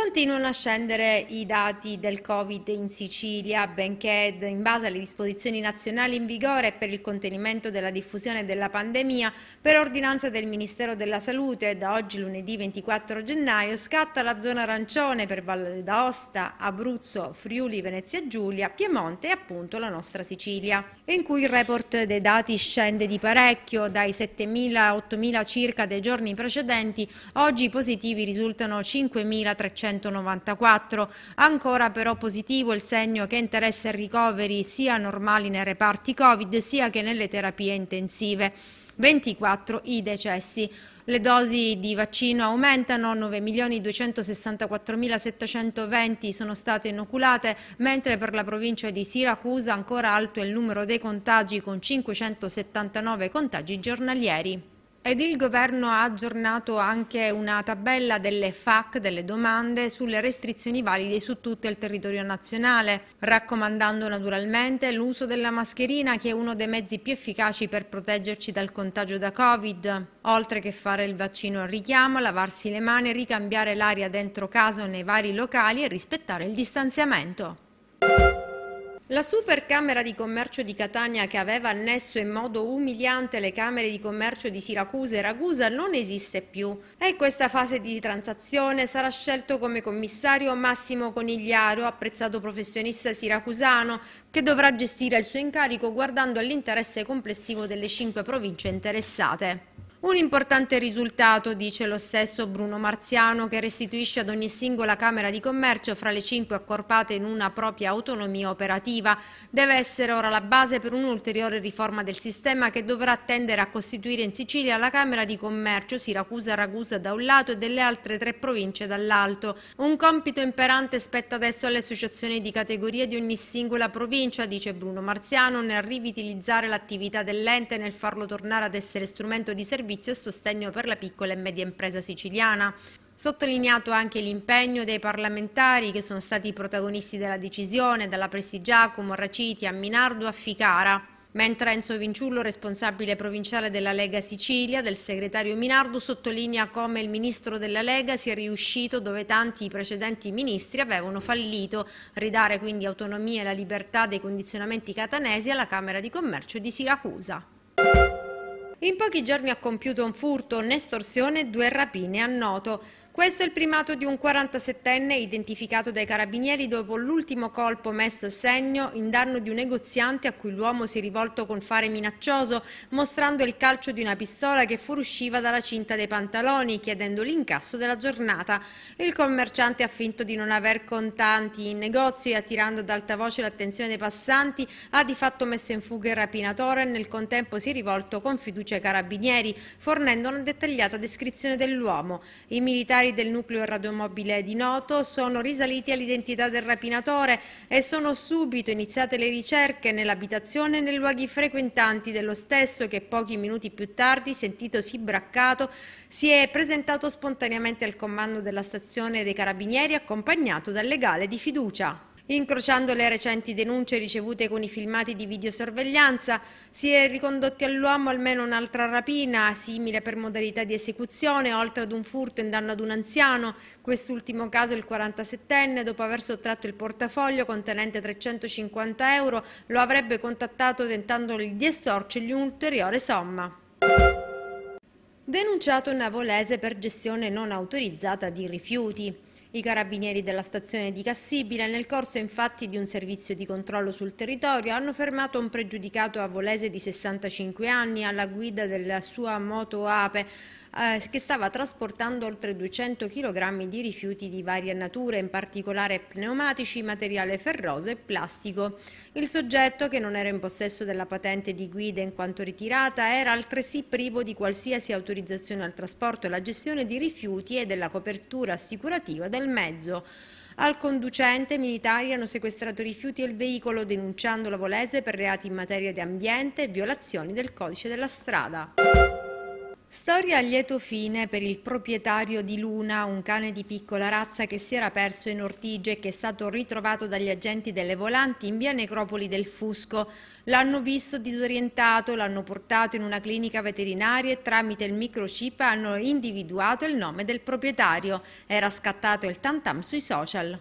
Continuano a scendere i dati del Covid in Sicilia, benché in base alle disposizioni nazionali in vigore per il contenimento della diffusione della pandemia, per ordinanza del Ministero della Salute, da oggi lunedì 24 gennaio scatta la zona arancione per Valle d'Aosta, Abruzzo, Friuli, Venezia Giulia, Piemonte e appunto la nostra Sicilia, in cui il report dei dati scende di parecchio, dai 7.000 a 8.000 circa dei giorni precedenti, oggi i positivi risultano 5.300 194. Ancora però positivo il segno che interessa i ricoveri sia normali nei reparti Covid sia che nelle terapie intensive. 24 i decessi. Le dosi di vaccino aumentano, 9.264.720 sono state inoculate, mentre per la provincia di Siracusa ancora alto è il numero dei contagi con 579 contagi giornalieri. Ed il governo ha aggiornato anche una tabella delle FAC, delle domande, sulle restrizioni valide su tutto il territorio nazionale, raccomandando naturalmente l'uso della mascherina che è uno dei mezzi più efficaci per proteggerci dal contagio da Covid. Oltre che fare il vaccino a richiamo, lavarsi le mani, ricambiare l'aria dentro casa o nei vari locali e rispettare il distanziamento. La Supercamera di Commercio di Catania, che aveva annesso in modo umiliante le Camere di Commercio di Siracusa e Ragusa, non esiste più e in questa fase di transazione sarà scelto come commissario Massimo Conigliaro, apprezzato professionista siracusano, che dovrà gestire il suo incarico guardando all'interesse complessivo delle cinque province interessate. Un importante risultato, dice lo stesso Bruno Marziano, che restituisce ad ogni singola Camera di Commercio fra le cinque accorpate in una propria autonomia operativa. Deve essere ora la base per un'ulteriore riforma del sistema che dovrà tendere a costituire in Sicilia la Camera di Commercio Siracusa Ragusa da un lato e delle altre tre province dall'alto. Un compito imperante spetta adesso alle associazioni di categoria di ogni singola provincia, dice Bruno Marziano, nel rivitalizzare l'attività dell'ente e nel farlo tornare ad essere strumento di servizio servizio e sostegno per la piccola e media impresa siciliana. Sottolineato anche l'impegno dei parlamentari che sono stati i protagonisti della decisione, dalla Prestigiacomo, Raciti, a Minardo a Ficara mentre Enzo Vinciullo, responsabile provinciale della Lega Sicilia, del segretario Minardo, sottolinea come il ministro della Lega sia riuscito dove tanti precedenti ministri avevano fallito, ridare quindi autonomia e la libertà dei condizionamenti catanesi alla Camera di Commercio di Siracusa. In pochi giorni ha compiuto un furto, un'estorsione e due rapine a Noto. Questo è il primato di un 47enne identificato dai carabinieri dopo l'ultimo colpo messo a segno in danno di un negoziante a cui l'uomo si è rivolto con fare minaccioso, mostrando il calcio di una pistola che fuoriusciva dalla cinta dei pantaloni, chiedendo l'incasso della giornata. Il commerciante ha finto di non aver contanti in negozio e attirando ad alta voce l'attenzione dei passanti ha di fatto messo in fuga il rapinatore e nel contempo si è rivolto con fiducia ai carabinieri, fornendo una dettagliata descrizione dell'uomo. I militari particolari del nucleo radiomobile di Noto sono risaliti all'identità del rapinatore e sono subito iniziate le ricerche nell'abitazione e nei luoghi frequentanti dello stesso che pochi minuti più tardi, sentitosi braccato, si è presentato spontaneamente al comando della stazione dei Carabinieri accompagnato dal legale di fiducia. Incrociando le recenti denunce ricevute con i filmati di videosorveglianza, si è ricondotti all'uomo almeno un'altra rapina, simile per modalità di esecuzione, oltre ad un furto in danno ad un anziano, quest'ultimo caso il 47enne, dopo aver sottratto il portafoglio contenente 350 euro, lo avrebbe contattato tentandogli di estorcergli un'ulteriore somma. Denunciato Navolese per gestione non autorizzata di rifiuti. I carabinieri della stazione di Cassibile, nel corso infatti di un servizio di controllo sul territorio, hanno fermato un pregiudicato avolese di 65 anni alla guida della sua moto Ape, eh, che stava trasportando oltre 200 kg di rifiuti di varia natura, in particolare pneumatici, materiale ferroso e plastico. Il soggetto, che non era in possesso della patente di guida in quanto ritirata, era altresì privo di qualsiasi autorizzazione al trasporto e alla gestione di rifiuti e della copertura assicurativa del mezzo. Al conducente militari hanno sequestrato rifiuti e il veicolo denunciando la Volese per reati in materia di ambiente e violazioni del codice della strada. Storia a lieto fine per il proprietario di Luna, un cane di piccola razza che si era perso in ortigia e che è stato ritrovato dagli agenti delle volanti in via Necropoli del Fusco. L'hanno visto disorientato, l'hanno portato in una clinica veterinaria e tramite il microchip hanno individuato il nome del proprietario. Era scattato il tantam sui social.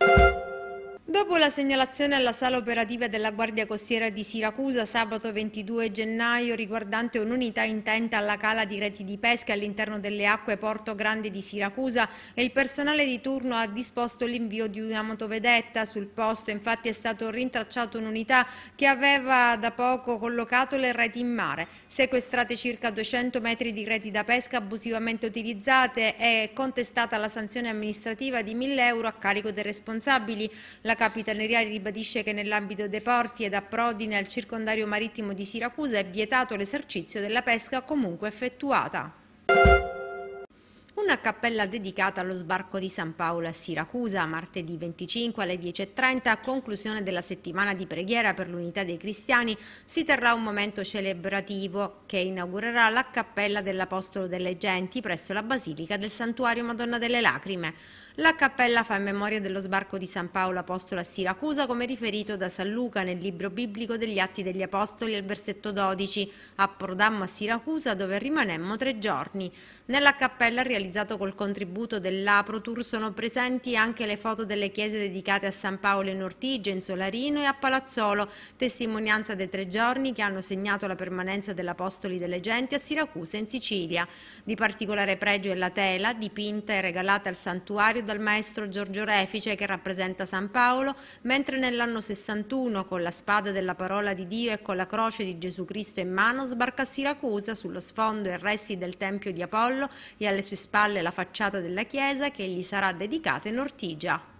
Dopo la segnalazione alla sala operativa della Guardia Costiera di Siracusa sabato 22 gennaio riguardante un'unità intenta alla cala di reti di pesca all'interno delle acque Porto Grande di Siracusa, il personale di turno ha disposto l'invio di una motovedetta sul posto, infatti è stato rintracciato un'unità che aveva da poco collocato le reti in mare, sequestrate circa 200 metri di reti da pesca abusivamente utilizzate e contestata la sanzione amministrativa di 1000 euro a carico dei responsabili. La Capitaneria ribadisce che nell'ambito dei porti ed approdi nel circondario marittimo di Siracusa è vietato l'esercizio della pesca comunque effettuata una cappella dedicata allo sbarco di San Paolo a Siracusa martedì 25 alle 10.30 a conclusione della settimana di preghiera per l'unità dei cristiani si terrà un momento celebrativo che inaugurerà la cappella dell'Apostolo delle Genti presso la Basilica del Santuario Madonna delle Lacrime. La cappella fa in memoria dello sbarco di San Paolo Apostolo a Siracusa come riferito da San Luca nel libro biblico degli Atti degli Apostoli al versetto 12 approdammo a Siracusa dove rimanemmo tre giorni. Nella cappella realizzata realizzato col contributo dell'Aprotur sono presenti anche le foto delle chiese dedicate a San Paolo in Ortigia, in Solarino e a Palazzolo, testimonianza dei tre giorni che hanno segnato la permanenza dell'Apostoli delle Genti a Siracusa in Sicilia. Di particolare pregio è la tela, dipinta e regalata al santuario dal maestro Giorgio Refice che rappresenta San Paolo, mentre nell'anno 61 con la spada della parola di Dio e con la croce di Gesù Cristo in mano sbarca a Siracusa sullo sfondo e resti del Tempio di Apollo e alle sue spalle spalle la facciata della chiesa che gli sarà dedicata in ortigia.